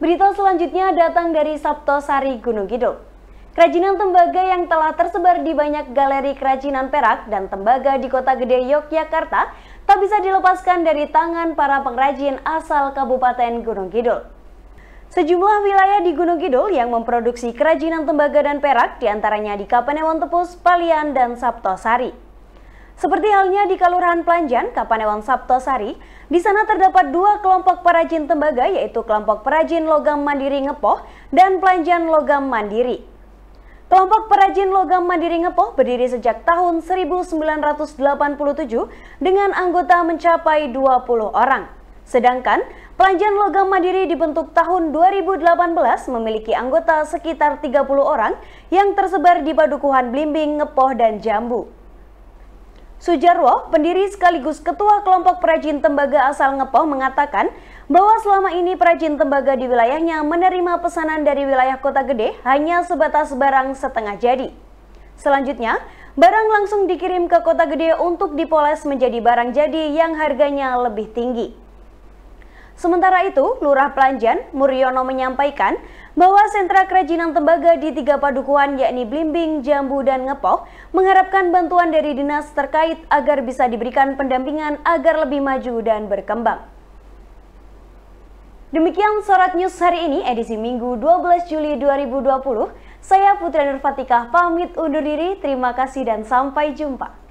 Berita selanjutnya datang dari Saptosari Gunung Kidul. Kerajinan tembaga yang telah tersebar di banyak galeri kerajinan perak dan tembaga di kota gede Yogyakarta tak bisa dilepaskan dari tangan para pengrajin asal Kabupaten Gunung Kidul. Sejumlah wilayah di Gunung Kidul yang memproduksi kerajinan tembaga dan perak diantaranya di Kapanewon Tepus, Palian, dan Saptosari. Seperti halnya di Kalurahan Pelanjan, Kapanewon Sabtosari, di sana terdapat dua kelompok perajin tembaga yaitu kelompok perajin logam mandiri Ngepoh dan Pelanjan Logam Mandiri. Kelompok perajin logam mandiri Ngepoh berdiri sejak tahun 1987 dengan anggota mencapai 20 orang. Sedangkan Pelanjan Logam Mandiri dibentuk tahun 2018 memiliki anggota sekitar 30 orang yang tersebar di Padukuhan Blimbing, Ngepoh, dan Jambu. Sujarwo, pendiri sekaligus ketua kelompok perajin tembaga asal Ngepoh mengatakan bahwa selama ini perajin tembaga di wilayahnya menerima pesanan dari wilayah kota gede hanya sebatas barang setengah jadi. Selanjutnya, barang langsung dikirim ke kota gede untuk dipoles menjadi barang jadi yang harganya lebih tinggi. Sementara itu, Lurah Pelanjan, Muriono menyampaikan bahwa sentra kerajinan tembaga di tiga padukuhan yakni Blimbing, Jambu, dan Ngepok mengharapkan bantuan dari dinas terkait agar bisa diberikan pendampingan agar lebih maju dan berkembang. Demikian Sorak News hari ini edisi Minggu 12 Juli 2020. Saya Putri Nurfatika pamit undur diri, terima kasih dan sampai jumpa.